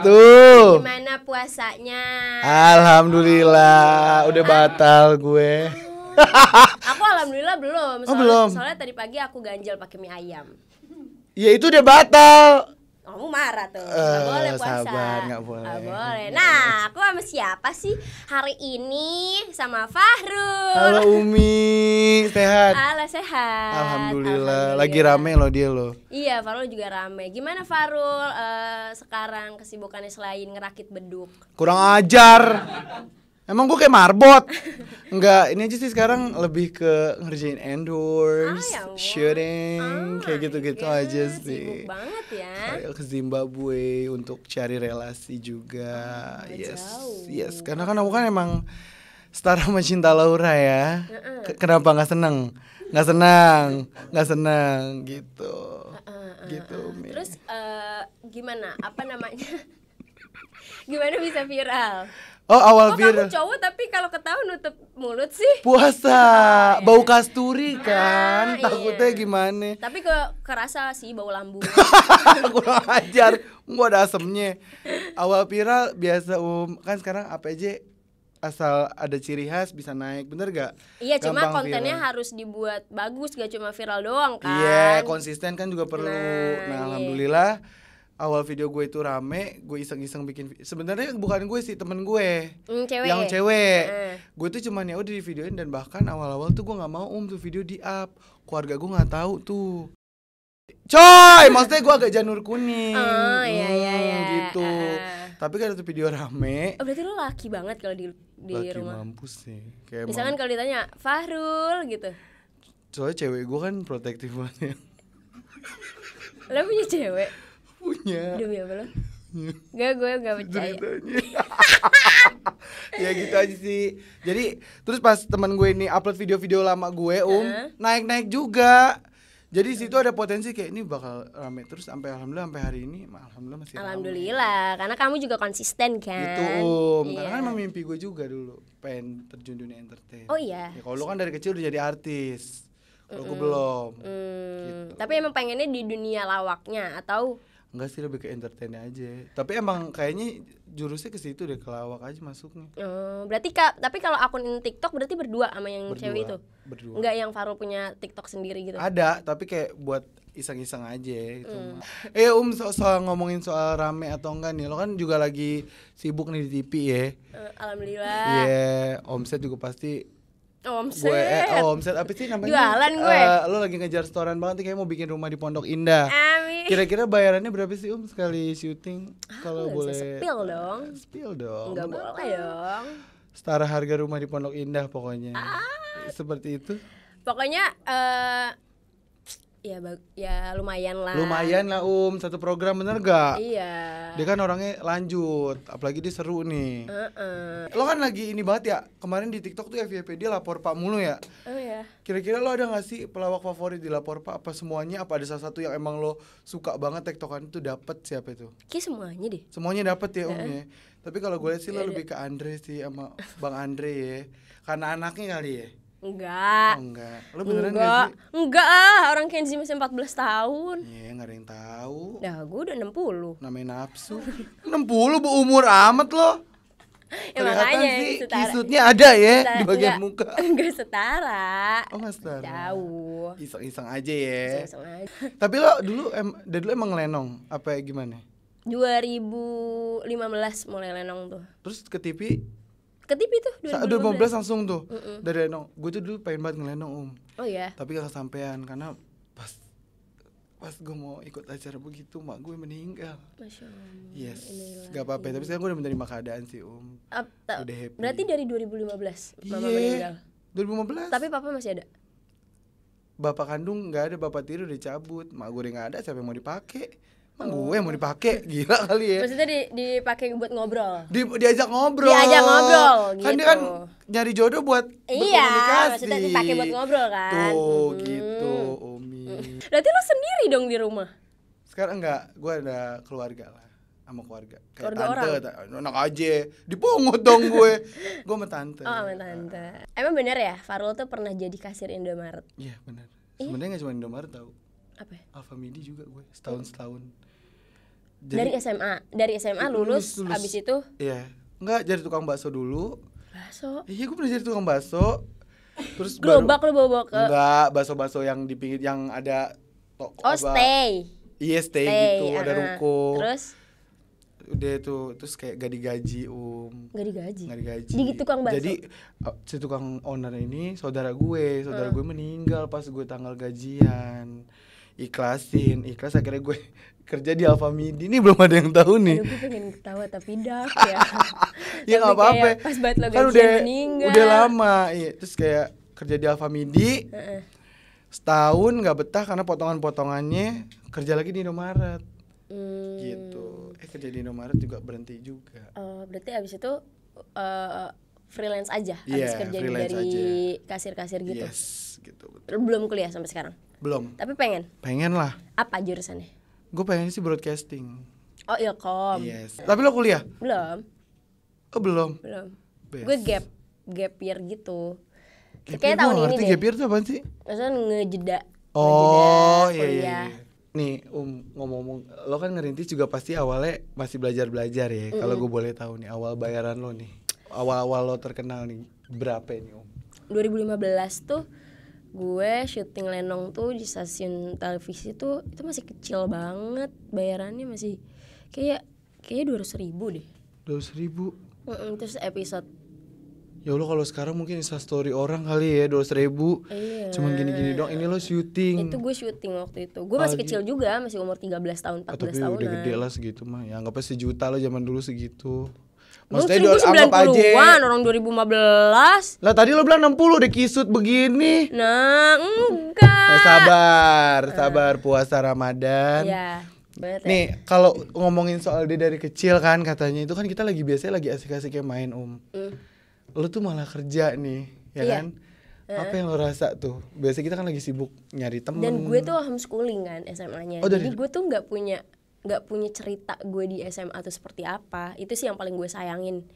Tuh. Gimana puasanya? Alhamdulillah, oh. udah batal gue. aku alhamdulillah belum. Soalnya, oh, belum. Soalnya tadi pagi aku ganjel pakai mie ayam. Ya itu udah batal kamu marah tuh eh, nggak gak boleh puasa sabar nggak boleh gak boleh nah iya. aku sama siapa sih hari ini sama Fahrul halo Umi sehat halo sehat alhamdulillah, alhamdulillah. lagi rame loh dia loh iya Fahrul juga rame gimana Fahrul uh, eh, sekarang kesibukannya selain ngerakit beduk kurang ajar Emang gue kayak marbot. Enggak, ini aja sih sekarang lebih ke ngerjain endorse, ah, ya shooting, ah, kayak gitu-gitu ya, aja sih. Sibuk banget ya. Kayak ke Zimbabwe untuk cari relasi juga. Ah, yes. Jauh. Yes, karena kan aku kan emang setara sama cinta Laura ya. Uh -uh. Kenapa nggak seneng? Nggak senang, nggak senang gitu. Uh -uh, uh gitu. Mi. Terus uh, gimana? Apa namanya? gimana bisa viral? Oh awal oh, viral. kamu cowok tapi kalau ketahuan nutup mulut sih? Puasa, oh, iya. bau kasturi ah, kan, ah, takutnya iya. gimana? Tapi ke kerasa sih bau lambung. Kurang ajar, gua ada asemnya. Awal viral biasa um kan sekarang APJ asal ada ciri khas bisa naik bener gak? Iya cuma kontennya viral. harus dibuat bagus gak cuma viral doang iya, kan? Iya yeah, konsisten kan juga perlu. Nah, nah alhamdulillah awal video gue itu rame gue iseng-iseng bikin sebenarnya bukan gue sih temen gue mm, cewek. yang cewek mm. gue tuh cuman ya udah di videoin dan bahkan awal-awal tuh gue nggak mau um tuh video di up keluarga gue nggak tahu tuh coy maksudnya gue agak janur kuning oh, iya, hmm, iya, iya. gitu uh. tapi kan itu video rame oh, berarti lu laki banget kalau di di laki rumah mampus sih kayak misalkan kalau ditanya Fahrul gitu soalnya cewek gue kan protektif banget ya lo punya cewek punya demi apa lo Gak, gue gak percaya Ya gitu aja sih Jadi terus pas temen gue ini upload video-video lama gue um Naik-naik juga jadi situ ada potensi kayak ini bakal rame terus sampai alhamdulillah sampai hari ini alhamdulillah masih Alhamdulillah rame. karena kamu juga konsisten kan. Itu Om, yeah. karena iya. kan emang mimpi gue juga dulu pengen terjun dunia entertain. Oh iya. Ya, kalau lu kan dari kecil udah jadi artis. Kalau mm gue belum. Mm. Gitu. Tapi emang pengennya di dunia lawaknya atau Enggak sih lebih ke entertain aja. Tapi emang kayaknya jurusnya ke situ deh kelawak aja masuknya. Hmm, berarti kak, tapi kalau akun TikTok berarti berdua sama yang berdua, cewek itu. Berdua. Enggak yang Faru punya TikTok sendiri gitu. Ada, tapi kayak buat iseng-iseng aja gitu. Hmm. Eh Um so soal ngomongin soal rame atau enggak nih, lo kan juga lagi sibuk nih di TV ya. Eh, alhamdulillah. Iya, yeah, omset juga pasti Omset. Gue eh, oh, omset apa sih namanya? Jualan gue. Uh, lo lagi ngejar setoran banget nih kayak mau bikin rumah di Pondok Indah. Amin. Kira-kira bayarannya berapa sih Om um, sekali syuting? Ah, Kalau ah, boleh. Spill dong. Spill dong. Enggak boleh dong. Setara harga rumah di Pondok Indah pokoknya. Ah. Seperti itu. Pokoknya uh, Ya bag ya lumayan lah. Lumayan lah Um, satu program bener gak? Iya. Dia kan orangnya lanjut, apalagi dia seru nih. Uh-uh. Lo kan lagi ini banget ya. Kemarin di TikTok tuh FYP dia lapor Pak mulu ya. Oh iya. Kira-kira lo ada gak sih pelawak favorit di lapor Pak apa semuanya apa ada salah satu yang emang lo suka banget TikTokan itu dapet siapa itu? Kayak semuanya deh. Semuanya dapet ya Om um, ya. Tapi kalau gue lihat sih lo iya, lebih ke Andre sih sama Bang Andre ya. Karena anaknya kali ya. Enggak. Oh, enggak. Lu beneran enggak. Gak sih? Enggak ah, orang Kenzi masih 14 tahun. Iya, enggak ada yang tahu. Ya, gua udah 60. Namanya nafsu. 60 bu umur amat lo. ya Kelihatan makanya sih, setara. kisutnya ada ya setara, di bagian enggak, iya. muka. Enggak setara. Oh, enggak setara. Jauh. Iseng-iseng aja ya. iseng aja. Tapi lo dulu em, dari dulu emang lenong apa gimana? 2015 mulai lenong tuh. Terus ke TV kedip itu 2015, 2015 langsung tuh mm -mm. dari Lenong gue tuh dulu pengen banget ngelenong om oh iya yeah. tapi gak kesampaian karena pas pas gue mau ikut acara begitu mak gue meninggal Masya Allah yes Inilah. gak apa-apa tapi sekarang gue udah menerima keadaan sih om Up, udah happy berarti dari 2015 mama yeah. meninggal 2015 tapi papa masih ada bapak kandung nggak ada bapak tiri udah cabut mak gue udah nggak ada siapa yang mau dipakai Kan gue mau dipakai gila kali ya maksudnya di, dipakai buat ngobrol di, diajak ngobrol diajak ngobrol gitu. kan dia gitu. kan nyari jodoh buat iya maksudnya dipakai buat ngobrol kan tuh hmm. gitu Umi berarti lo sendiri dong di rumah sekarang enggak gue ada keluarga lah sama keluarga kayak keluarga tante orang. anak aja dipungut dong gue gue sama tante oh sama tante uh. emang bener ya Farul tuh pernah jadi kasir Indomaret iya bener sebenarnya gak cuma Indomaret tau apa ya? Alfamidi juga gue setahun setahun jadi, dari SMA dari SMA lulus, lulus abis itu iya enggak jadi tukang bakso dulu bakso iya gue pernah jadi tukang bakso terus gerobak lu bawa ke enggak bakso bakso yang di pinggir yang ada toko oh stay iya stay, stay gitu uh, ada ruko terus udah tuh terus kayak gak digaji um gak digaji gak digaji jadi tukang bakso jadi uh, si tukang owner ini saudara gue saudara uh. gue meninggal pas gue tanggal gajian ikhlasin ikhlas akhirnya gue kerja di Alfamidi ini belum ada yang tahu nih. Aduh, gue pengen ketawa tapi dak ya. ya nggak apa-apa. Pas banget lo kan udah udah lama, iya. terus kayak kerja di Alfamidi. Uh-uh. Setahun nggak betah karena potongan-potongannya kerja lagi di Indomaret. Hmm. Gitu. Eh kerja di Indomaret juga berhenti juga. Oh, uh, berarti abis itu uh, freelance aja yeah, abis iya, kerja dari kasir-kasir gitu. Yes, gitu. Betul. Belum kuliah sampai sekarang. Belum. Tapi pengen? Pengen lah. Apa jurusannya? Gue pengen sih broadcasting. Oh iya kom. Yes. Tapi lo kuliah? Belum. Oh belum. Belum. Gue gap gap year gitu. Gap year tahun ini deh. Gap year tuh apa sih? Maksudnya ngejeda. Oh iya, iya, iya Nih um ngomong-ngomong, lo kan ngerintis juga pasti awalnya masih belajar-belajar ya. Mm -hmm. Kalau gue boleh tahu nih awal bayaran lo nih, awal-awal lo terkenal nih berapa nih um? 2015 tuh gue syuting lenong tuh di stasiun televisi tuh itu masih kecil banget bayarannya masih kayak kayak dua ratus ribu deh dua ratus ribu mm -mm, terus episode ya lo kalau sekarang mungkin insta story orang kali ya dua ratus ribu iya. cuman gini gini dong ini lo syuting itu gue syuting waktu itu gue masih kecil juga masih umur tiga belas tahun ah, empat belas tahun udah gede lah segitu mah ya nggak pasti juta lo zaman dulu segitu Maksudnya lu 1990-an, orang 2015 Lah tadi lo bilang 60 udah kisut begini Nah, eh, enggak nah, Sabar, eh. sabar puasa Ramadan Iya Betul. Nih eh. kalau ngomongin soal dia dari kecil kan katanya itu kan kita lagi biasanya lagi asik-asiknya main um. Mm. Lo tuh malah kerja nih, ya iya. kan? Uh. Apa yang lo rasa tuh? Biasanya kita kan lagi sibuk nyari temen Dan gue tuh homeschooling kan SMA-nya. Oh, dari... Jadi gue tuh nggak punya nggak punya cerita gue di SMA tuh seperti apa itu sih yang paling gue sayangin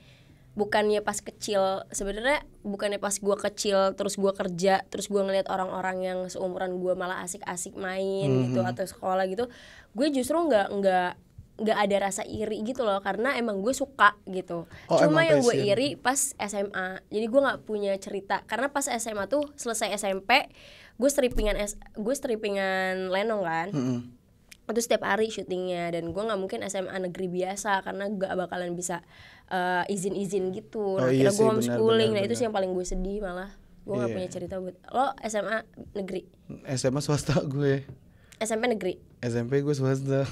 bukannya pas kecil sebenarnya bukannya pas gue kecil terus gue kerja terus gue ngeliat orang-orang yang seumuran gue malah asik-asik main mm -hmm. gitu mhm. atau sekolah gitu gue justru nggak nggak nggak ada rasa iri gitu loh karena emang gue suka gitu oh, cuma yang gue iri pas SMA jadi gue nggak punya cerita karena pas SMA tuh selesai SMP gue strippingan es gue strippingan lenong kan mm -hmm itu setiap hari syutingnya dan gue nggak mungkin SMA negeri biasa karena gak bakalan bisa uh, izin-izin gitu oh, nah, iya kira gue homeschooling bener, nah itu sih yang paling gue sedih malah gue yeah. punya cerita buat lo SMA negeri SMA swasta gue SMP negeri SMP gue swasta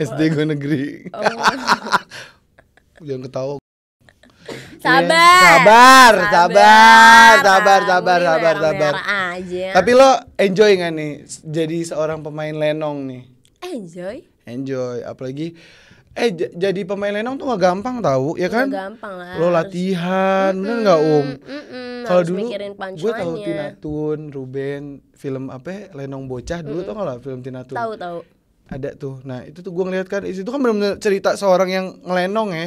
SD oh. gue negeri oh. jangan ketawa Sabar. Yeah. sabar, sabar, sabar, sabar, sabar, sabar, sabar. Tapi lo enjoy gak nih jadi seorang pemain lenong nih? enjoy enjoy apalagi eh jadi pemain lenong tuh gak gampang tahu ya kan gak gampang lah lo latihan harus... bener om kalau dulu gue tahu Tun Ruben film apa ya? lenong bocah dulu mm hmm tau gak lah film Tina Tun tahu tahu ada tuh nah itu tuh gue ngeliat kan itu kan benar-benar cerita seorang yang ngelenong ya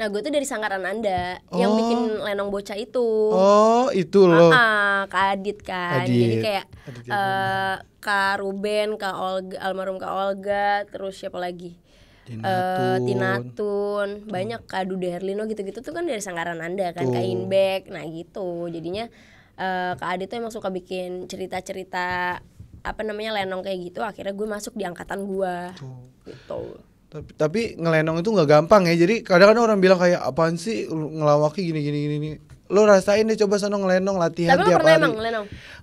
nah gue tuh dari sangkaran anda oh. yang bikin lenong bocah itu oh itu ah, loh ah, ah kak Adit kan Adit. jadi kayak Adit, uh, kak Ruben kak Olga almarhum kak Olga terus siapa lagi Tinatun. Eh, uh, Tun banyak Kak Dude Herlino gitu-gitu tuh kan dari sangkaran Anda kan, tuh. Kak Inbek. Nah, gitu. Jadinya uh, Kak Adit tuh emang suka bikin cerita-cerita apa namanya lenong kayak gitu akhirnya gue masuk di angkatan gue gitu tapi, tapi ngelenong itu nggak gampang ya jadi kadang-kadang kan orang bilang kayak apaan sih ngelawaki gini gini gini lo rasain deh coba sana ngelenong latihan Tapi tiap pernah hari. Emang,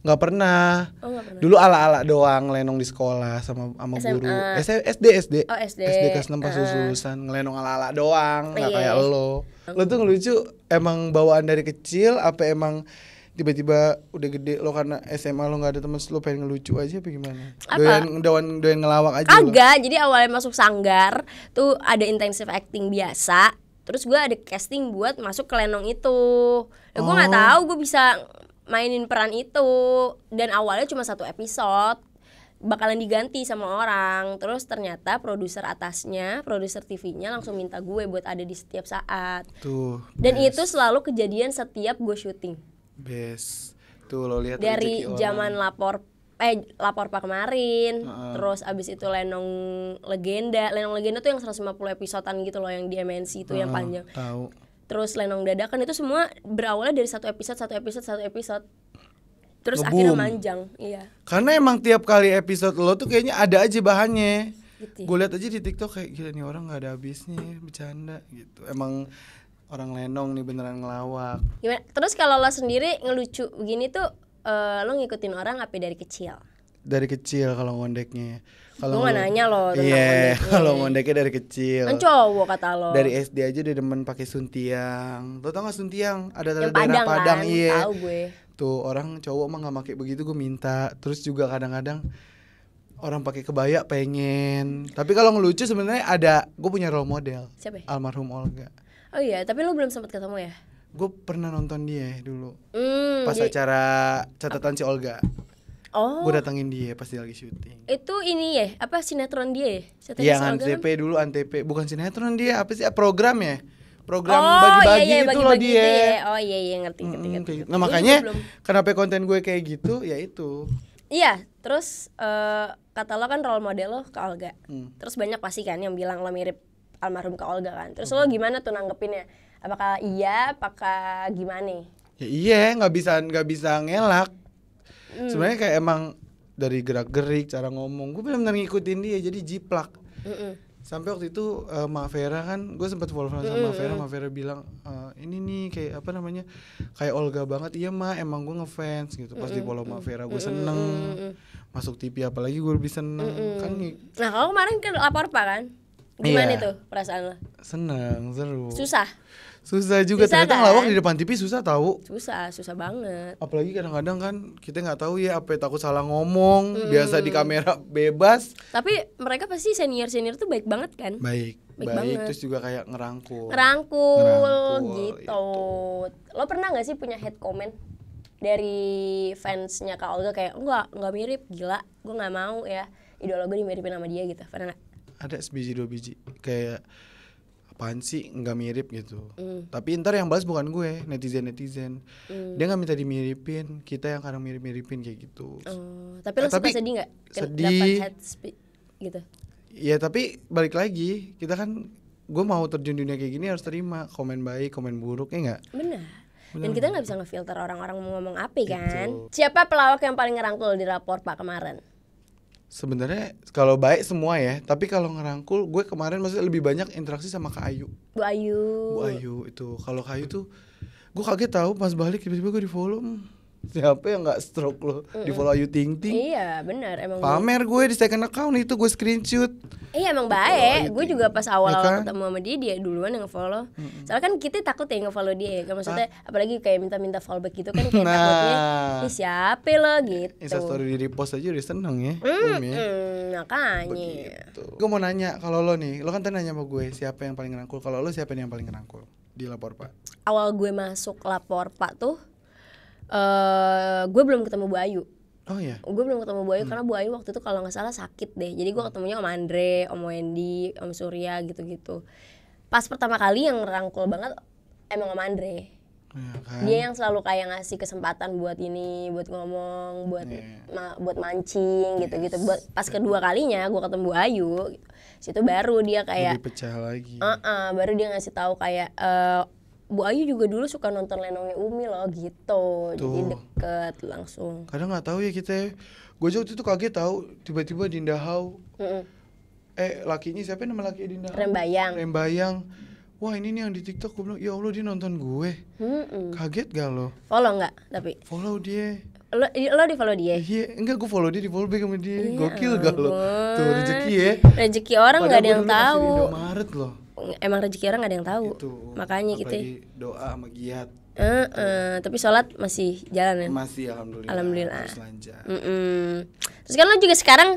Gak pernah. Oh, gak pernah. Dulu ala-ala doang ngelenong di sekolah sama sama SMA. guru. S SD SD. Oh, SD. SD kelas 6 pas uh. lulusan ngelenong ala-ala doang, nggak iya, kayak iya. lo. Lo tuh ngelucu emang bawaan dari kecil apa emang tiba-tiba udah gede lo karena SMA lo nggak ada temen lo pengen ngelucu aja apa gimana? yang Doyan, doyan, doyan ngelawak aja Agak, jadi awalnya masuk sanggar tuh ada intensif acting biasa Terus gue ada casting buat masuk ke lenong itu nah, gua Gue gak oh. tahu gue bisa mainin peran itu Dan awalnya cuma satu episode bakalan diganti sama orang terus ternyata produser atasnya produser TV-nya langsung minta gue buat ada di setiap saat tuh dan yes. itu selalu kejadian setiap gue syuting best tuh lo lihat dari zaman lapor eh lapor pak kemarin uh-uh. terus abis itu lenong legenda lenong legenda tuh yang 150 episodean gitu loh yang di MNC itu uh, yang panjang tahu terus lenong dadakan itu semua berawalnya dari satu episode satu episode satu episode terus Ngebum. akhirnya manjang iya karena emang tiap kali episode lo tuh kayaknya ada aja bahannya gitu. Ya. gue lihat aja di TikTok kayak gila nih orang nggak ada habisnya bercanda gitu emang orang lenong nih beneran ngelawak gimana terus kalau lo sendiri ngelucu begini tuh uh, lo ngikutin orang apa dari kecil dari kecil kalau ngondeknya ya. kalau nggak nanya lo Iya, yeah, kalau ngondeknya dari kecil kan cowok kata lo dari SD aja udah demen pakai suntiang lo tau gak suntiang ada tanda padang, padang kan? iya tahu gue tuh orang cowok mah gak pakai begitu gue minta terus juga kadang-kadang orang pakai kebaya pengen tapi kalau ngelucu sebenarnya ada gue punya role model Siapa? Ya? almarhum Olga Oh iya, tapi lu belum sempat ketemu ya? Gue pernah nonton dia dulu. Mm, pas jadi... acara catatan si Olga. Oh. Gue datangin dia pas dia lagi syuting. Itu ini ya, apa sinetron dia ya? Iya, Antp kan? dulu Antp, bukan sinetron dia, apa sih ah, program ya? Program bagi oh, iya, bagi-bagi iya, iya, itu loh dia. Ya. Oh iya iya ngerti ngerti. ngerti, gitu. ngerti. Nah, iya, makanya belum... kenapa konten gue kayak gitu ya itu. Iya, terus uh, kata lo kan role model lo ke Olga. Hmm. Terus banyak pasti kan yang bilang lo mirip almarhum ke Olga kan. Terus lo mm-hmm. gimana tuh nanggepinnya? Apakah iya, apakah gimana? Ya, iya, nggak bisa nggak bisa ngelak. Hmm. Sebenarnya kayak emang dari gerak-gerik, cara ngomong, gue benar-benar ngikutin dia jadi jiplak. Mm -mm. Sampai waktu itu uh, Ma Vera kan, gue sempat follow sama mm -mm. Ma Vera, Ma Vera bilang e, ini nih kayak apa namanya kayak Olga banget, iya Ma emang gue ngefans gitu. Pas di follow Ma Vera gue seneng, masuk TV apalagi gue lebih seneng kan. Nah kalau kemarin kan lapor pak kan? Gimana yeah. itu perasaan lo? Senang seru. Susah. Susah juga susah ternyata kan? ngelawak di depan TV susah tahu. Susah, susah banget. Apalagi kadang-kadang kan kita nggak tahu ya apa takut salah ngomong, hmm. biasa di hmm. kamera bebas. Tapi mereka pasti senior-senior tuh baik banget kan? Baik. Baik, baik banget. terus juga kayak ngerangkul. Ngerangkul, ngerangkul gitu. Itu. Lo pernah nggak sih punya head comment? dari fansnya Kak Olga kayak enggak enggak mirip gila gue nggak mau ya idola gue dimiripin sama dia gitu pernah gak? ada sebiji dua biji kayak apaan sih nggak mirip gitu mm. tapi ntar yang balas bukan gue netizen netizen mm. dia nggak minta dimiripin kita yang kadang mirip miripin kayak gitu mm. tapi eh, lo eh, tapi sedih nggak sedih gitu ya tapi balik lagi kita kan gue mau terjun dunia kayak gini harus terima komen baik komen buruk ya nggak benar dan kita nggak bisa ngefilter orang-orang mau ngomong apa kan siapa pelawak yang paling ngerangkul di rapor pak kemarin sebenarnya kalau baik semua ya tapi kalau ngerangkul gue kemarin masih lebih banyak interaksi sama kak Ayu Bu Ayu Bu Ayu itu kalau Ayu tuh gue kaget tahu pas balik tiba-tiba gue di follow siapa yang nggak stroke lo mm hmm di follow you ting ting iya benar emang pamer gue di second account itu gue screenshot iya emang baik gue juga pas awal awal ya kan? ketemu sama dia dia duluan yang follow mm hmm soalnya kan kita takut ya follow dia ya kan maksudnya ah. apalagi kayak minta minta follow back gitu kan kayak nah. takutnya ini siapa lo gitu Insta story di repost aja udah seneng ya mm hmm Um, ya. makanya gue mau nanya kalau lo nih lo kan tadi nanya sama gue siapa yang paling ngerangkul kalau lo siapa yang paling ngerangkul di lapor pak awal gue masuk lapor pak tuh Eh, gue belum ketemu Bu Ayu Oh iya. Gue belum ketemu Bu Ayu hmm. karena Bu Ayu waktu itu kalau nggak salah sakit deh. Jadi gue hmm. ketemunya Om Andre, Om Wendy, Om Surya gitu-gitu. Pas pertama kali yang rangkul banget emang Om Andre. Ya, kan? Dia yang selalu kayak ngasih kesempatan buat ini, buat ngomong, buat yeah. ma buat mancing gitu-gitu. Yes. Buat pas kedua kalinya gue ketemu Bu Ayu, gitu. situ baru dia kayak Lebih pecah lagi. Uh -uh, baru dia ngasih tahu kayak uh, Bu Ayu juga dulu suka nonton Lenongnya Umi loh gitu. Tuh. Jadi deket langsung. Kadang nggak tahu ya kita. Ya. Gue aja waktu itu kaget tahu tiba-tiba Dinda Hau. Mm -mm. Eh lakinya siapa ya nama laki Dinda? Hau? Rembayang. Rembayang. Wah ini nih yang di TikTok gue bilang ya Allah dia nonton gue. Mm -mm. Kaget gak lo? Follow nggak tapi? Follow dia. Lo, lo di follow dia? Iya, enggak gue follow dia di follow back sama dia. Iya, Gokil gak lo? Tuh rezeki ya. Rezeki orang gak ada yang tahu. Indomaret loh emang rezeki orang ada yang tahu itu, makanya gitu ya. doa sama giat uh, uh, tapi sholat masih jalan ya masih alhamdulillah alhamdulillah terus mm -mm. terus kan lo juga sekarang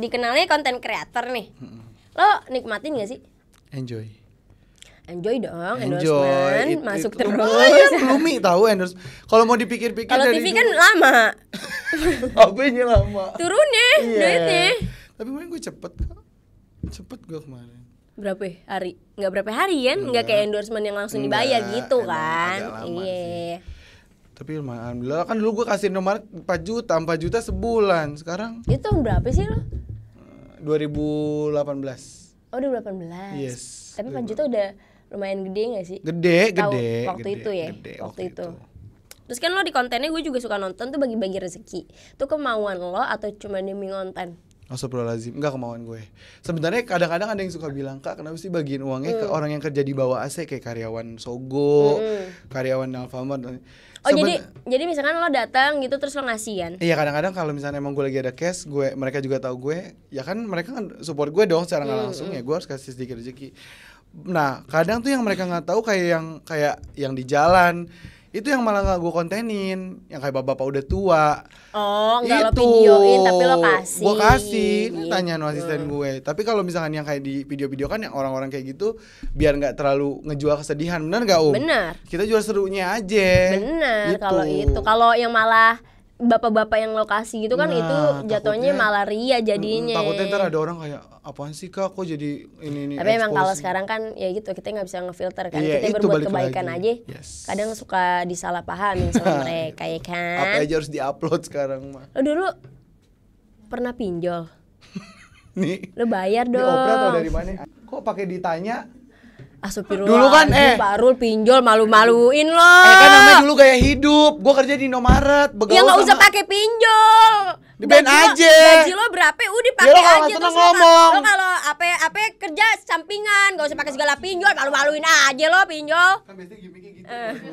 dikenalnya konten kreator nih mm -mm. lo nikmatin gak sih enjoy enjoy dong enjoy masuk it, terus lumi tahu endorse kalau mau dipikir-pikir kalau TV kan lama. lama ini lama turunnya yeah. duitnya tapi mungkin gue cepet kok cepet gue kemarin berapa ya? hari nggak berapa hari kan nggak kayak endorsement yang langsung dibayar gitu kan iya tapi alhamdulillah kan dulu gue kasih nomor 4 juta 4 juta sebulan sekarang itu berapa sih lo 2018 eh, oh 2018 yes tapi 4 juta udah lumayan gede gak sih gede Tau gede waktu gede, itu ya gede, waktu, waktu itu, itu. Terus kan lo di kontennya gue juga suka nonton tuh bagi-bagi rezeki. Itu kemauan lo atau cuma demi konten? lazim enggak kemauan gue. Sebenarnya kadang-kadang ada yang suka bilang, "Kak, kenapa sih bagian uangnya hmm. ke orang yang kerja di bawah AC kayak karyawan Sogo, hmm. karyawan Alfamart?" Oh, Seben... jadi jadi misalkan lo datang gitu terus lo ngasih kan? Iya, kadang-kadang kalau misalnya emang gue lagi ada cash, gue mereka juga tahu gue, ya kan mereka kan support gue dong secara hmm. langsung hmm. ya, gue harus kasih sedikit rezeki. Nah, kadang tuh yang mereka nggak tahu kayak yang kayak yang di jalan itu yang malah gak gue kontenin yang kayak bapak-bapak udah tua oh itu. lo videoin tapi lo kasih gue kasih gitu. tanya no asisten gue tapi kalau misalkan yang kayak di video-video kan yang orang-orang kayak gitu biar nggak terlalu ngejual kesedihan benar gak om benar kita jual serunya aja benar gitu. kalau itu kalau yang malah bapak-bapak yang lokasi gitu kan nah, itu jatuhnya takutnya, malaria jadinya. Takutnya ntar ada orang kayak apaan sih kak kok jadi ini ini. Tapi emang kalau sekarang kan ya gitu kita nggak bisa ngefilter kan yeah, kita berbuat kebaikan lagi. aja. Yes. Kadang suka disalahpahami sama mereka ya kan. Apa aja harus diupload sekarang mah. Lo dulu pernah pinjol. Nih. Lo bayar dong. Ini opera dari mana? Kok pakai ditanya? Astagfirullah. Dulu kan eh baru pinjol malu-maluin loh. Eh kan namanya dulu gaya hidup. Gua kerja di Indomaret, begitu. Ya enggak usah pakai pinjol. Di band aja. Gaji lo berapa? Udah ya pakai ya, aja terus ngomong. Lo kalau apa apa kerja sampingan, gak usah pakai segala pinjol, malu-maluin aja lo pinjol. Kan biasanya gimmicknya gitu.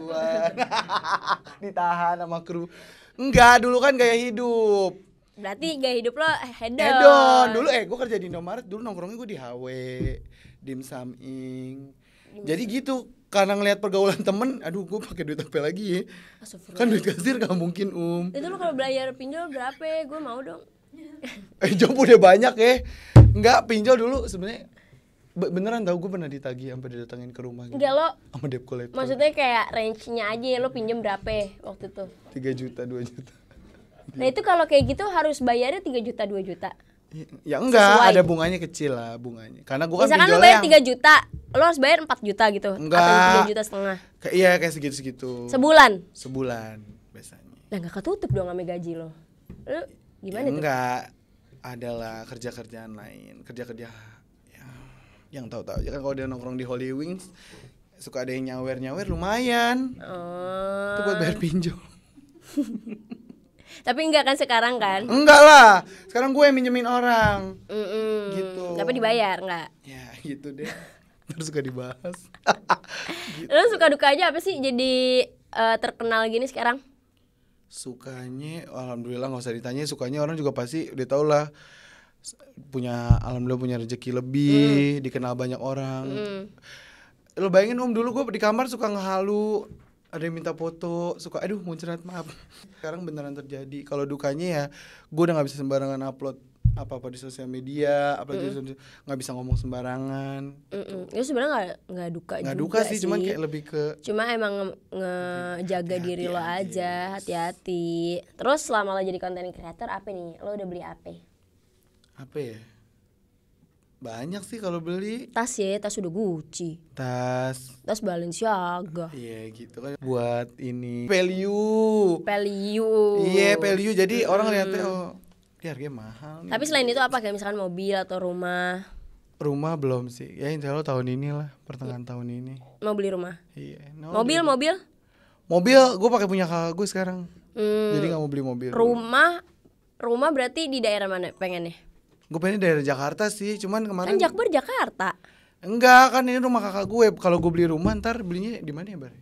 Uh. Ditahan sama kru. Enggak, dulu kan gaya hidup. Berarti gaya hidup lo eh, hedon. Hedon. Dulu eh gue kerja di Indomaret, dulu nongkrongnya gue di HW dimsum ing jadi gitu karena ngelihat pergaulan temen aduh gue pakai duit apa lagi ya kan duit kasir gak mungkin um itu lo kalau belajar pinjol berapa gue mau dong eh jom udah banyak ya nggak pinjol dulu sebenarnya beneran tau gue pernah ditagi sampai didatengin ke rumah gitu. Enggak lo sama debt collector. Maksudnya kayak range-nya aja ya, lo pinjam berapa waktu itu? tiga juta, dua juta. Nah, itu kalau kayak gitu harus bayarnya tiga juta, dua juta. Ya enggak, Sesuai. ada bunganya kecil lah bunganya. Karena gua kan Misalkan lu bayar yang... 3 juta, lu harus bayar 4 juta gitu enggak. atau 3 juta setengah. iya, kayak segitu-segitu. Sebulan. Sebulan biasanya. Lah enggak ketutup dong sama gaji lo. Lu gimana ya, tuh? Enggak. Adalah kerja-kerjaan lain, kerja-kerja ya, yang tahu-tahu Ya kan kalau dia nongkrong di Holy Wings suka ada yang nyawer-nyawer lumayan. Oh. Itu buat bayar pinjol. Tapi enggak kan sekarang kan? Enggak lah. Sekarang gue yang minjemin orang. Mm -mm. Gitu. Tapi dibayar enggak? Ya, gitu deh. Terus suka dibahas. gitu. Lu suka dukanya apa sih jadi uh, terkenal gini sekarang? Sukanya alhamdulillah nggak usah ditanya, sukanya orang juga pasti udah tau lah punya alhamdulillah punya rezeki lebih, mm. dikenal banyak orang. Mm. Lo bayangin Om dulu gue di kamar suka ngehalu ada yang minta foto suka aduh muncrat maaf sekarang beneran terjadi kalau dukanya ya gue udah nggak bisa sembarangan upload apa apa di sosial media apalagi nggak mm nggak bisa ngomong sembarangan mm -mm. itu ya, sebenarnya nggak nggak duka nggak duka sih, sih cuman kayak lebih ke cuma emang ngejaga nge diri lo aja hati-hati terus selama lo jadi konten creator apa nih lo udah beli apa apa ya banyak sih kalau beli. Tas ya, tas udah Gucci. Tas. Tas Balenciaga. Iya yeah, gitu kan. Buat ini value. Value. Iya, yeah, value. Jadi hmm. orang lihatnya oh, dia harganya mahal. Nih. Tapi selain itu apa kayak misalkan mobil atau rumah? Rumah belum sih. Ya insya Allah tahun ini lah, pertengahan yeah. tahun ini. Mau beli rumah? Iya. Yeah, no mobil, deal. mobil? Mobil, gue pakai punya kakak gue sekarang. Hmm. Jadi nggak mau beli mobil. Rumah, dulu. rumah berarti di daerah mana pengennya? gue pengen dari Jakarta sih cuman kemarin kan Jakbar Jakarta enggak kan ini rumah kakak gue kalau gue beli rumah ntar belinya di mana ya bar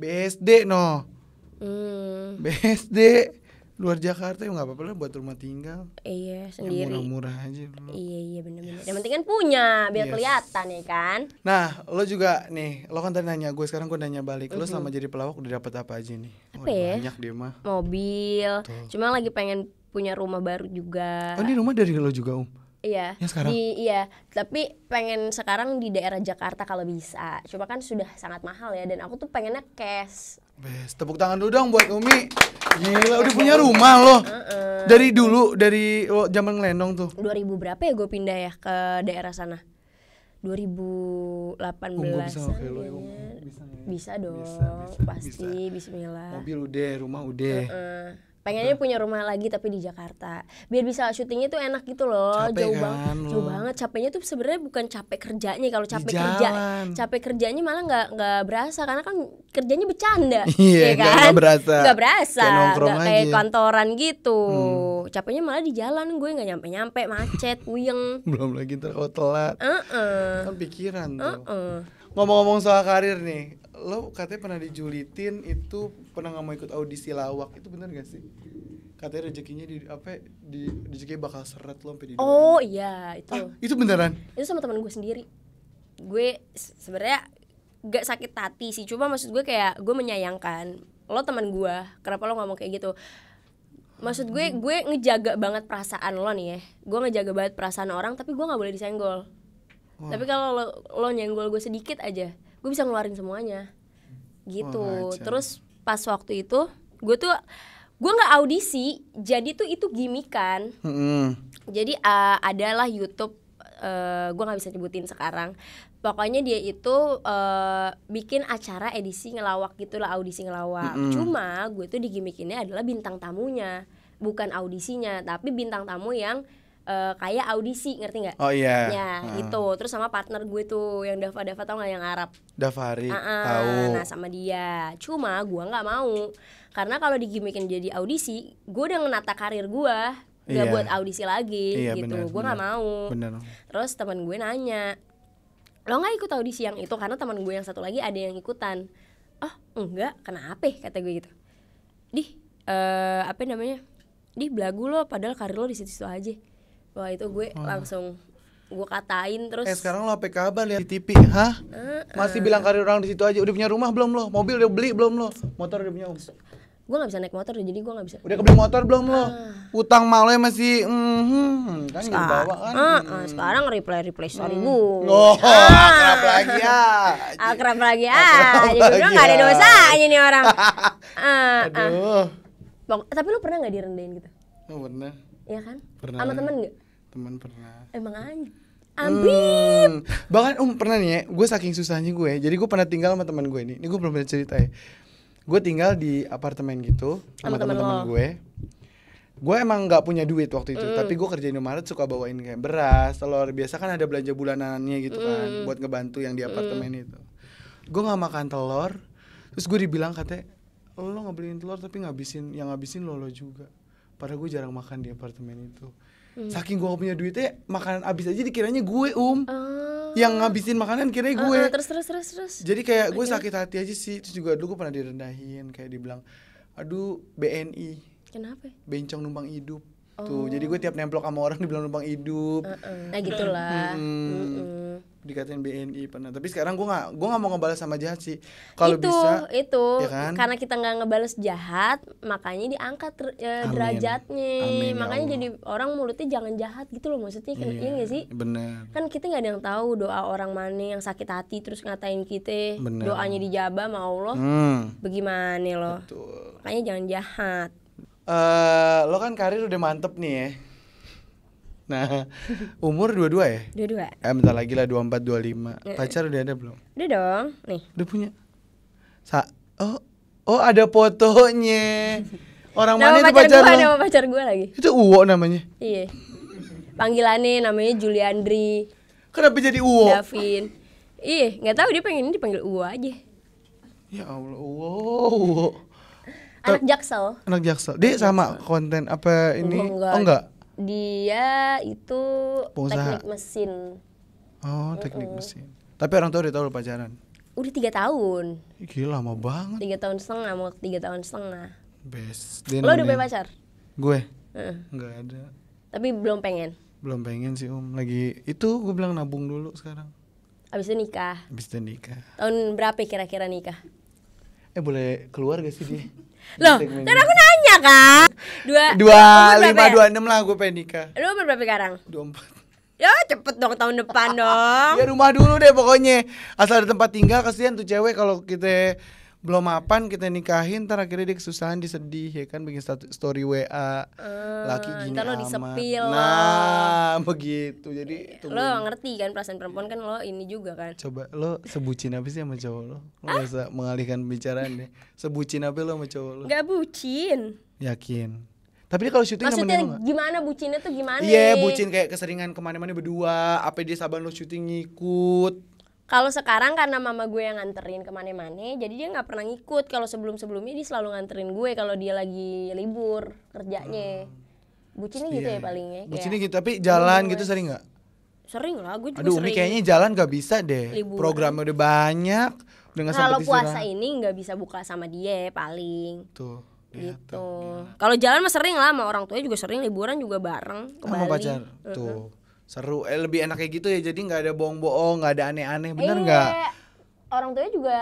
BSD no hmm. BSD luar Jakarta ya nggak apa-apa lah buat rumah tinggal iya ya sendiri yang murah-murah aja dulu. iya iya benar-benar. yes. yang penting kan punya biar yes. kelihatan ya kan nah lo juga nih lo kan tadi nanya gue sekarang gue nanya balik lo mm selama jadi pelawak udah dapat apa aja nih apa oh, ya? banyak dia mah mobil Tuh. cuma lagi pengen punya rumah baru juga. Oh, ini rumah dari lo juga, Om? Iya. Ya Di, iya, tapi pengen sekarang di daerah Jakarta kalau bisa. Cuma kan sudah sangat mahal ya dan aku tuh pengennya cash. Best. Tepuk tangan dulu dong buat Umi. Gila, udah punya rumah loh. Uh -uh. Dari dulu dari oh, zaman ngelendong tuh. 2000 berapa ya gue pindah ya ke daerah sana? 2018 bisa, okay, lo, bisa, ya. bisa dong bisa, bisa, pasti bisa. bismillah mobil udah rumah udah uh -uh pengennya punya rumah lagi tapi di Jakarta biar bisa syutingnya tuh enak gitu loh capek jauh kan, banget jauh banget capeknya tuh sebenarnya bukan capek kerjanya kalau capek kerja capek kerjanya malah nggak nggak berasa karena kan kerjanya bercanda iya yeah, kan nggak berasa nggak berasa gak, kayak kantoran gitu hmm. capeknya malah di jalan gue nggak nyampe nyampe macet puyeng belum lagi terlalu telat uh -uh. kan pikiran tuh uh -uh. ngomong-ngomong soal karir nih lo katanya pernah dijulitin itu pernah nggak mau ikut audisi lawak itu bener gak sih katanya rezekinya di apa di rezeki bakal seret lo sampai di oh iya itu ah, itu beneran itu sama teman gue sendiri gue sebenarnya gak sakit hati sih cuma maksud gue kayak gue menyayangkan lo teman gue kenapa lo ngomong kayak gitu maksud gue gue ngejaga banget perasaan lo nih ya gue ngejaga banget perasaan orang tapi gue nggak boleh disenggol Wah. tapi kalau lo, lo nyenggol gue sedikit aja gue bisa ngeluarin semuanya gitu oh, terus pas waktu itu gue tuh gue nggak audisi jadi tuh itu gimmickan. mm -hmm. jadi uh, adalah YouTube uh, eh, gue nggak bisa nyebutin sekarang pokoknya dia itu uh, bikin acara edisi ngelawak gitulah audisi ngelawak mm -hmm. cuma gue tuh di gimmick ini adalah bintang tamunya bukan audisinya tapi bintang tamu yang uh, kayak audisi ngerti nggak? Oh iya. Yeah. Ya uh. gitu. Terus sama partner gue tuh yang Dava Dava tau nggak yang Arab? Davari. Uh -uh. Tahu. Nah sama dia. Cuma gue nggak mau karena kalau digimikin jadi audisi, gue udah nata karir gue nggak yeah. buat audisi lagi yeah, gitu. Gue nggak mau. Bener. Terus teman gue nanya, lo nggak ikut audisi yang itu karena teman gue yang satu lagi ada yang ikutan. Oh enggak, kenapa? Ya? Kata gue gitu. Dih, uh, apa namanya? Dih belagu lo, padahal karir lo di situ-situ aja wah itu gue oh. langsung gue katain terus eh sekarang lo apa kabar lihat di TV hah uh, uh. masih bilang karir orang di situ aja udah punya rumah belum lo mobil udah beli belum lo motor udah punya um. gue gak bisa naik motor jadi gue gak bisa udah kebeli motor belum uh. lo ah. utang malu ya masih mm -hmm, kan Sekar bawa kan uh, uh, hmm. sekarang reply reply story hmm. gue oh, ah. akrab lagi ya akrab lagi ya jadi gue nggak ada ya. dosa aja nih orang uh, Aduh. Uh. tapi lo pernah gak direndahin gitu? Oh, pernah Iya kan? Pernah. Sama temen nggak? Temen pernah. Emang anjing. Ambil. Hmm. Bahkan um pernah nih ya, gue saking susahnya gue. Ya, jadi gue pernah tinggal sama teman gue ini. Ini gue belum pernah cerita ya. Gue tinggal di apartemen gitu sama, teman-teman gue. Gue emang nggak punya duit waktu itu, mm. tapi gue kerja di Indomaret suka bawain kayak beras, telur. Biasa kan ada belanja bulanannya gitu kan, hmm. buat ngebantu yang di hmm. apartemen mm. itu. Gue nggak makan telur, terus gue dibilang katanya, lo beliin telur tapi ngabisin, yang ngabisin lo lo juga padahal gue jarang makan di apartemen itu hmm. saking gue gak punya duitnya makanan habis aja dikiranya gue um uh. yang ngabisin makanan kiranya gue uh, uh, terus terus terus terus jadi kayak gue sakit hati aja sih terus juga dulu gue pernah direndahin kayak dibilang aduh BNI kenapa bencong numpang hidup Tuh, gitu. jadi gue tiap nemplok sama orang dibilang numpang hidup. Uh -uh. Nah gitulah. Hmm, uh -uh. Dikatain BNI pernah. Tapi sekarang gue nggak gue nggak mau ngebales sama jahat sih. Kalau bisa itu ya kan? karena kita nggak ngebales jahat, makanya diangkat eh, Amin. derajatnya. Amin, ya makanya ya jadi orang mulutnya jangan jahat gitu loh maksudnya. Kan, iya, iya sih? Bener. Kan kita nggak ada yang tahu doa orang mana yang sakit hati terus ngatain kita. Bener. Doanya dijabah mau Allah. Hmm. Bagaimana loh? Betul. Makanya jangan jahat uh, lo kan karir udah mantep nih ya. Nah, umur dua-dua ya? Dua-dua. Eh, bentar lagi lah dua empat dua lima. Eh. Pacar udah ada belum? Udah dong, nih. Udah punya. Sa oh, oh ada fotonya. Orang nama mana itu pacar gua, lo? Nama pacar gue lagi. Itu Uwo namanya. Iya. Panggilannya namanya Juliandri. Kenapa jadi Uwo? Davin. Iya, nggak tau dia pengen dipanggil Uwo aja. Ya Allah, Uwo, Uwo anak Jaksel anak Jaksel dia sama konten apa ini oh enggak, oh, enggak. dia itu Pengusaha. teknik mesin oh teknik mm -mm. mesin tapi orang tua udah tahu pacaran udah tiga tahun gila lama banget tiga tahun setengah mau tiga tahun setengah best lo udah punya pacar gue uh. nggak ada tapi belum pengen belum pengen sih om lagi itu gue bilang nabung dulu sekarang abis itu nikah abis itu nikah tahun berapa kira-kira nikah eh boleh keluar gak sih dia Loh, kan aku nanya kan. Dua, eh, dua lima ya? dua enam lah gue pengen nikah. Lu umur berapa sekarang? Dua empat. Ya cepet dong tahun depan dong. ya rumah dulu deh pokoknya. Asal ada tempat tinggal kasihan tuh cewek kalau kita belum mapan kita nikahin ntar akhirnya dia kesusahan disedih, ya kan bikin story WA uh, eh, laki gini lo amat. nah begitu jadi e, lo ngerti kan perasaan perempuan kan lo ini juga kan coba lo sebucin apa sih sama cowok lo lo ah? gak usah mengalihkan pembicaraan deh sebucin apa lo sama cowok lo gak bucin yakin tapi dia kalau syuting Maksudnya nemenin gimana bucinnya tuh gimana? Iya, yeah, bucin kayak keseringan kemana-mana berdua. Apa dia saban lo syuting ngikut? Kalau sekarang karena mama gue yang nganterin kemana-mana, jadi dia nggak pernah ngikut. Kalau sebelum-sebelumnya dia selalu nganterin gue kalau dia lagi libur kerjanya. Hmm. Bucinnya gitu ya iya. palingnya. Bucinnya gitu, tapi iya, jalan gitu sering nggak? Sering lah, gue juga Aduh, sering. Umi kayaknya jalan gak bisa deh. Libur. Programnya udah banyak. Udah Kalau puasa ini nggak bisa buka sama dia paling. Tuh. Ya, gitu. gitu. Kalau jalan mah sering lah sama orang tuanya juga sering liburan juga bareng ke sama Bali. Tuh seru eh, lebih enak kayak gitu ya jadi nggak ada bohong-bohong nggak ada aneh-aneh bener iya. nggak eh, orang tuanya juga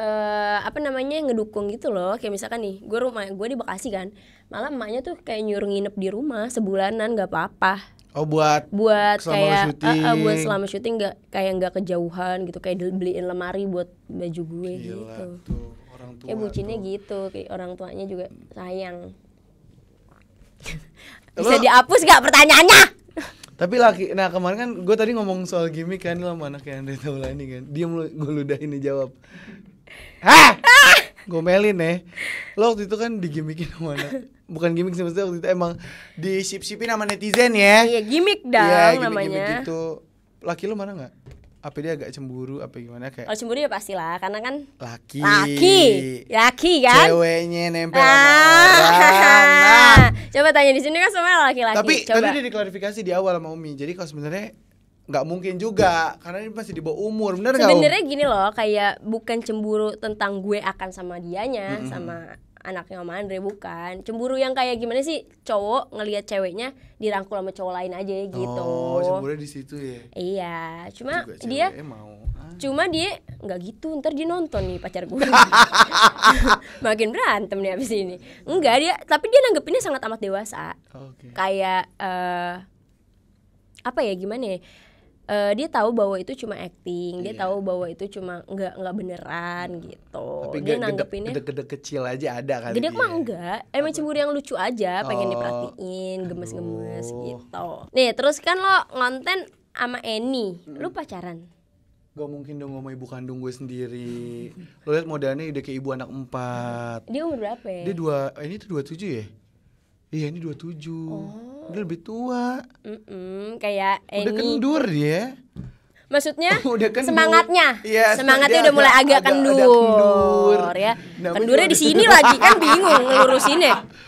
uh, apa namanya ngedukung gitu loh kayak misalkan nih gue rumah gue di Bekasi kan malam emaknya tuh kayak nyuruh nginep di rumah sebulanan nggak apa-apa Oh buat buat kayak syuting. Uh, uh, buat selama syuting nggak kayak nggak kejauhan gitu kayak beliin lemari buat baju gue Gila, gitu. Tuh, orang tua kayak bucinnya tuh. gitu kayak orang tuanya juga sayang. Bisa dihapus gak pertanyaannya? Tapi laki, nah kemarin kan gue tadi ngomong soal gimmick kan lo anak yang lah ini kan. Dia gue ludahin nih jawab. Hah? gue melin ya. Eh. Lo waktu itu kan digimikin sama anak. Bukan gimmick sih maksudnya waktu itu emang disip-sipin sama netizen ya. Iya, gimmick dong ya, gimmick -gimmick namanya. gitu. Laki lu mana nggak? apa dia agak cemburu apa gimana kayak oh cemburu ya pasti lah karena kan laki laki laki kan ceweknya nempel ah. sama orang nah. coba tanya di sini kan semua laki-laki tapi coba. tadi dia diklarifikasi di awal sama Umi jadi kalau sebenarnya nggak mungkin juga karena ini masih di bawah umur bener nggak sebenarnya gini loh kayak bukan cemburu tentang gue akan sama dianya mm -hmm. sama anaknya Om Andre bukan cemburu yang kayak gimana sih cowok ngelihat ceweknya dirangkul sama cowok lain aja gitu oh cemburu di situ ya iya cuma Juga dia mau ah. cuma dia nggak gitu ntar dia nonton nih pacar gue makin berantem nih abis ini enggak dia tapi dia nanggepinnya sangat amat dewasa okay. kayak uh, apa ya gimana ya uh, dia tahu bahwa itu cuma acting, dia yeah. tahu bahwa itu cuma nggak nggak beneran yeah. Hmm. gitu. Tapi dia nanggepinnya gede-gede kecil aja ada kan. Gede mah ya? enggak, emang cemburu yang lucu aja, pengen oh. diperhatiin, gemes-gemes gitu. Nih, terus kan lo ngonten sama Eni, hmm. lu pacaran? Gak mungkin dong sama ibu kandung gue sendiri Lo liat modelnya udah kayak ibu anak empat Dia umur berapa ya? Dia dua, ini tuh dua tujuh ya? Iya ini 27 oh. Dia lebih tua Mm-mm, Kayak Eni Udah kendur dia Maksudnya udah kendur. semangatnya ya, Semangatnya udah mulai agak, agak kendur, agak ya. Nah, Kendurnya di sini lagi kan bingung ngelurusinnya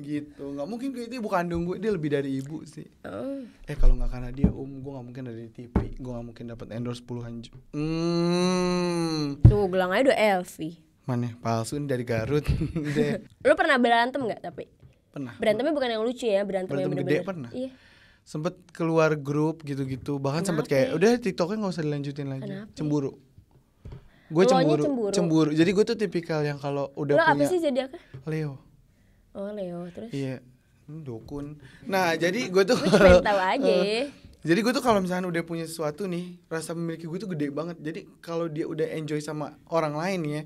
gitu nggak mungkin itu ibu kandung gue dia lebih dari ibu sih Oh. eh kalau nggak karena dia um gue nggak mungkin dari TV gue nggak mungkin dapat endorse puluhan juta hmm. tuh bilang aja udah Elvi mana palsu dari Garut lu pernah berantem nggak tapi pernah berantemnya bukan yang lucu ya berantem, berantem yang bener gede pernah iya sempet keluar grup gitu-gitu bahkan Kenapa? sempet kayak udah ya? tiktoknya nggak usah dilanjutin lagi Kenapa? Ya? cemburu gue cemburu, cemburu cemburu jadi gue tuh tipikal yang kalau udah Lo punya apa sih jadi apa? Leo oh Leo terus iya hmm, dokun nah jadi gue tuh tahu aja eh, jadi gue tuh kalau misalnya udah punya sesuatu nih rasa memiliki gue tuh gede banget jadi kalau dia udah enjoy sama orang lain ya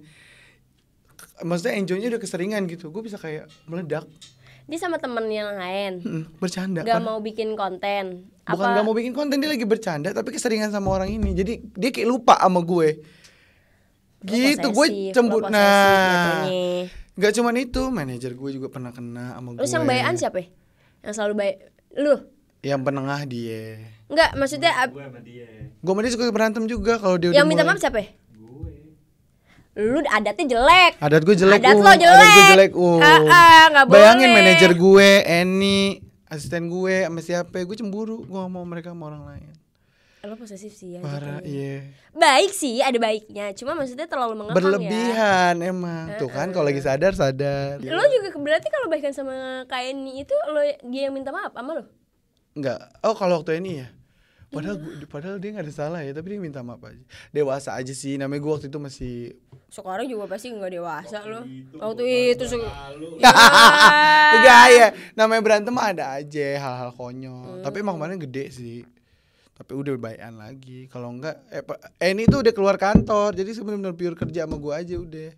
maksudnya enjoynya udah keseringan gitu gue bisa kayak meledak dia sama temen yang lain hmm, bercanda gak mau bikin konten bukan nggak mau bikin konten dia lagi bercanda tapi keseringan sama orang ini jadi dia kayak lupa sama gue gitu gue cembut nah nggak cuman itu manajer gue juga pernah kena sama terus gue. yang bayan siapa yang selalu baik lu yang penengah dia Enggak, maksudnya gue sama dia gue sama dia suka berantem juga kalau dia yang minta maaf siapa ya? lu adatnya jelek. Adat gue jelek. Adat uh, lo jelek. Adat gue jelek. Uh. Um. Uh, uh, gak Bayangin manajer gue, Eni, asisten gue, sama siapa? Gue cemburu. Gue mau mereka sama orang lain. Eh, lo posesif sih ya Parah, gitu. iya Baik sih, ada baiknya Cuma maksudnya terlalu mengekang ya. Berlebihan ya. emang Tuh kan uh. kalau lagi sadar, sadar Lo juga berarti kalau baikan sama Kak itu lo Dia yang minta maaf sama lo? Enggak Oh kalau waktu ini ya padahal gua, padahal dia nggak ada salah ya tapi dia minta maaf aja dewasa aja sih namanya gue waktu itu masih sekarang juga pasti nggak dewasa waktu loh itu, waktu itu se ya. ya namanya berantem ada aja hal-hal konyol hmm. tapi emang kemarin gede sih tapi udah baikan lagi kalau enggak eh, eh ini tuh udah keluar kantor jadi sebenarnya pure kerja sama gue aja udah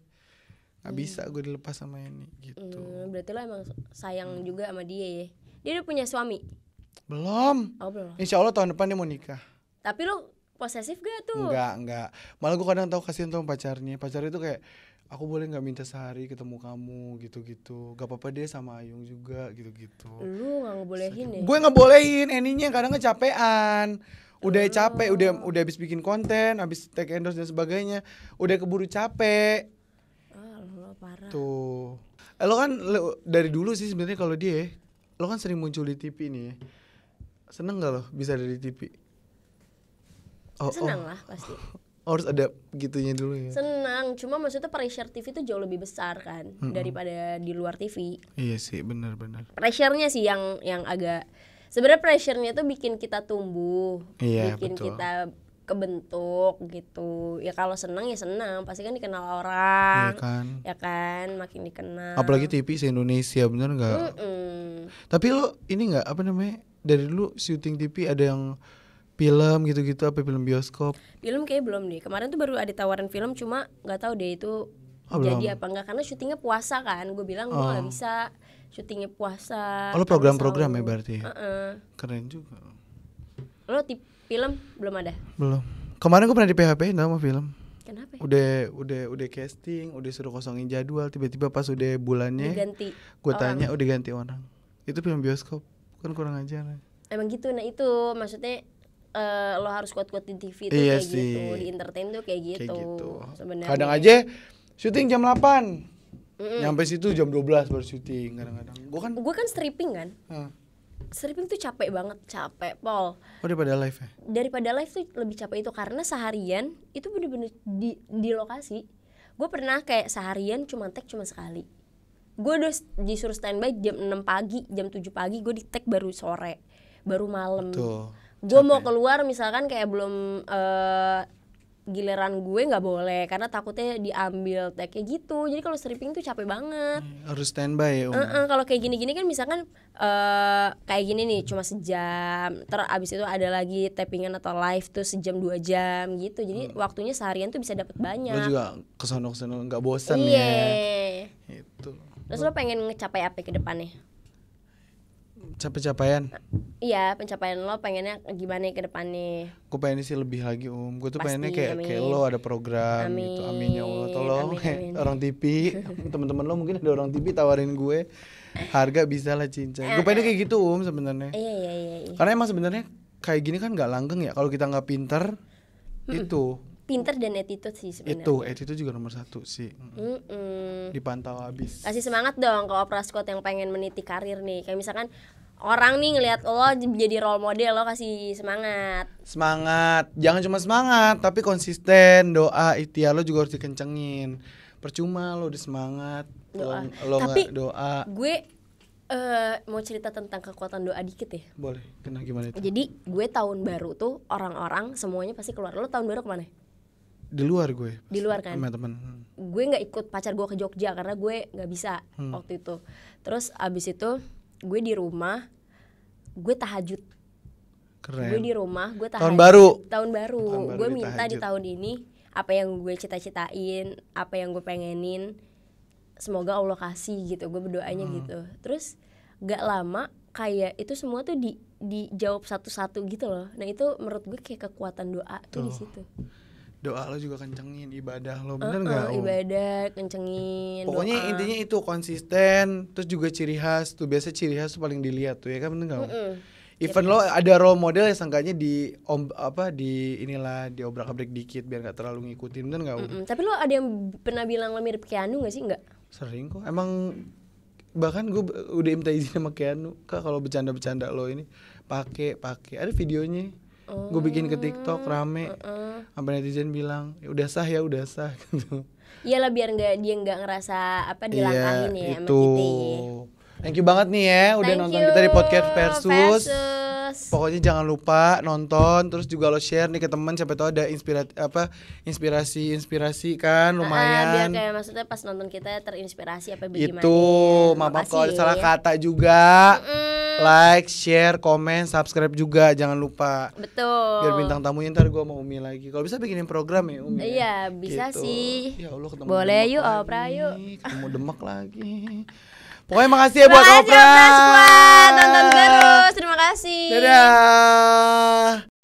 nggak hmm. bisa gue dilepas sama ini gitu hmm, berarti lo emang sayang hmm. juga sama dia ya dia udah punya suami belum. Oh, belum. Insya Allah tahun depan dia mau nikah. Tapi lu posesif gak tuh? Enggak, enggak. Malah gue kadang tahu kasihan tuh pacarnya. Pacarnya tuh kayak aku boleh nggak minta sehari ketemu kamu gitu-gitu. Gak apa-apa deh sama Ayung juga gitu-gitu. Lu nggak ngebolehin ya? Gue ngebolehin, eninya kadang kecapean. Udah oh. capek, udah udah habis bikin konten, habis take endorse dan sebagainya. Udah keburu capek. parah. Tuh. Eh, lo kan lo, dari dulu sih sebenarnya kalau dia lo kan sering muncul di TV nih seneng gak loh bisa ada di TV? Oh, seneng oh. lah pasti. Oh, harus ada gitunya dulu ya. Seneng, cuma maksudnya pressure TV itu jauh lebih besar kan mm -hmm. daripada di luar TV. Iya sih, benar-benar. Pressure-nya sih yang yang agak sebenarnya pressure-nya tuh bikin kita tumbuh, iya, bikin betul. kita kebentuk gitu. Ya kalau seneng ya seneng pasti kan dikenal orang. ya kan? Ya kan, makin dikenal. Apalagi TV se Indonesia bener nggak? Mm -mm. Tapi lo ini nggak apa namanya? dari dulu syuting TV ada yang film gitu-gitu apa film bioskop? Film kayak belum nih. Kemarin tuh baru ada tawaran film cuma nggak tahu deh itu oh, jadi apa enggak karena syutingnya puasa kan. Gue bilang oh. gue nggak bisa syutingnya puasa. Oh, program-program ya berarti. Uh -uh. Keren juga. Lo tip film belum ada? Belum. Kemarin gue pernah di PHP nama film. Kenapa? Udah udah udah casting, udah suruh kosongin jadwal, tiba-tiba pas udah bulannya Gue oh, tanya udah ganti orang. Itu film bioskop bukan kurang ajar ya. emang gitu nah itu maksudnya uh, lo harus kuat-kuat di TV tuh iya kayak sih. gitu di entertain tuh kayak gitu, gitu. sebenarnya kadang aja syuting jam 8 Mm-mm. Nyampe situ jam 12 baru syuting kadang-kadang. Gua kan gua kan stripping kan. Huh. Stripping tuh capek banget, capek, Paul Oh, daripada live ya? Daripada live tuh lebih capek itu karena seharian itu bener-bener di di lokasi. Gue pernah kayak seharian cuma tag cuma sekali gue udah disuruh standby jam 6 pagi jam 7 pagi gue di tag baru sore baru malam gue mau keluar misalkan kayak belum uh, giliran gue nggak boleh karena takutnya diambil tagnya gitu jadi kalau stripping tuh capek banget hmm, harus standby ya um. uh -uh, kalau kayak gini-gini kan misalkan uh, kayak gini nih cuma sejam ter abis itu ada lagi tappingan atau live tuh sejam dua jam gitu jadi hmm. waktunya seharian tuh bisa dapat banyak lo juga kesana kesana nggak bosan yeah. ya itu Terus lo pengen ngecapai apa ke depannya? capai capaian Iya, pencapaian lo pengennya gimana ke depannya? Gue pengen sih lebih lagi om Gue tuh Pasti, pengennya kayak, kayak lo ada program gitu. amin. gitu Amin ya Allah Tolong amin, eh, amin. orang TV Temen-temen lo mungkin ada orang TV tawarin gue Harga bisa lah cincin Gue ah, pengennya ah. kayak gitu om sebenarnya iya, iya, iya, iya, Karena emang sebenarnya kayak gini kan gak langgeng ya Kalau kita gak pinter mm Itu pinter dan attitude sih sebenarnya. Itu attitude juga nomor satu sih. Mm-mm. Dipantau habis. Kasih semangat dong kalau Opera squad yang pengen meniti karir nih. Kayak misalkan orang nih ngelihat lo jadi role model lo kasih semangat. Semangat. Jangan cuma semangat, tapi konsisten, doa, ikhtiar lo juga harus dikencengin. Percuma lo udah semangat, doa. lo, lo tapi doa. Gue Uh, mau cerita tentang kekuatan doa dikit ya? Boleh, kena gimana itu? Jadi gue tahun baru tuh orang-orang semuanya pasti keluar Lo tahun baru kemana? di luar gue di luar kan sama temen hmm. gue nggak ikut pacar gue ke Jogja karena gue nggak bisa hmm. waktu itu terus abis itu gue di rumah gue tahajud Keren. gue di rumah gue tahajud tahun baru tahun baru, tahun baru gue minta di tahun ini apa yang gue cita-citain apa yang gue pengenin semoga Allah kasih gitu gue berdoanya hmm. gitu terus gak lama kayak itu semua tuh di dijawab satu-satu gitu loh nah itu menurut gue kayak kekuatan doa tuh, tuh di situ doa lo juga kencengin ibadah lo bener uh-uh, nggak uh, uh, gak, ibadah kencengin pokoknya doa. intinya itu konsisten terus juga ciri khas tuh biasa ciri khas tuh paling dilihat tuh ya kan bener nggak uh -uh. Even lo ada role model yang sangkanya di om apa di inilah di obrak abrik dikit biar nggak terlalu ngikutin bener nggak? uh -uh. Tapi lo ada yang pernah bilang lo mirip Keanu nggak sih nggak? Sering kok. Emang bahkan gue udah minta izin sama Keanu kak kalau bercanda-bercanda lo ini pakai pakai ada videonya oh. gue bikin ke TikTok oh, rame uh -uh. sampai netizen bilang ya udah sah ya udah sah gitu iyalah biar nggak dia nggak ngerasa apa iya, dilangkahin yeah, ya itu. Ya. thank you banget nih ya udah thank nonton you. kita di podcast versus, versus. Pokoknya jangan lupa nonton terus juga lo share nih ke teman siapa tahu ada inspirasi apa inspirasi-inspirasi kan ah, lumayan. Uh, biar kayak maksudnya pas nonton kita terinspirasi apa gimana. Itu, maaf kalau salah kata juga. Mm Like, share, komen, subscribe juga jangan lupa. Betul. Biar bintang tamunya ntar gue mau Umi lagi. Kalau bisa bikinin program ya Umi. Ya? Iya, ya. bisa gitu. sih. Ya Allah ketemu. Boleh yuk, Oprah yuk. Ketemu Demak lagi. Pokoknya makasih ya buat Oprah. Makasih ya, Oprah Nonton terus. Terima kasih. Dadah.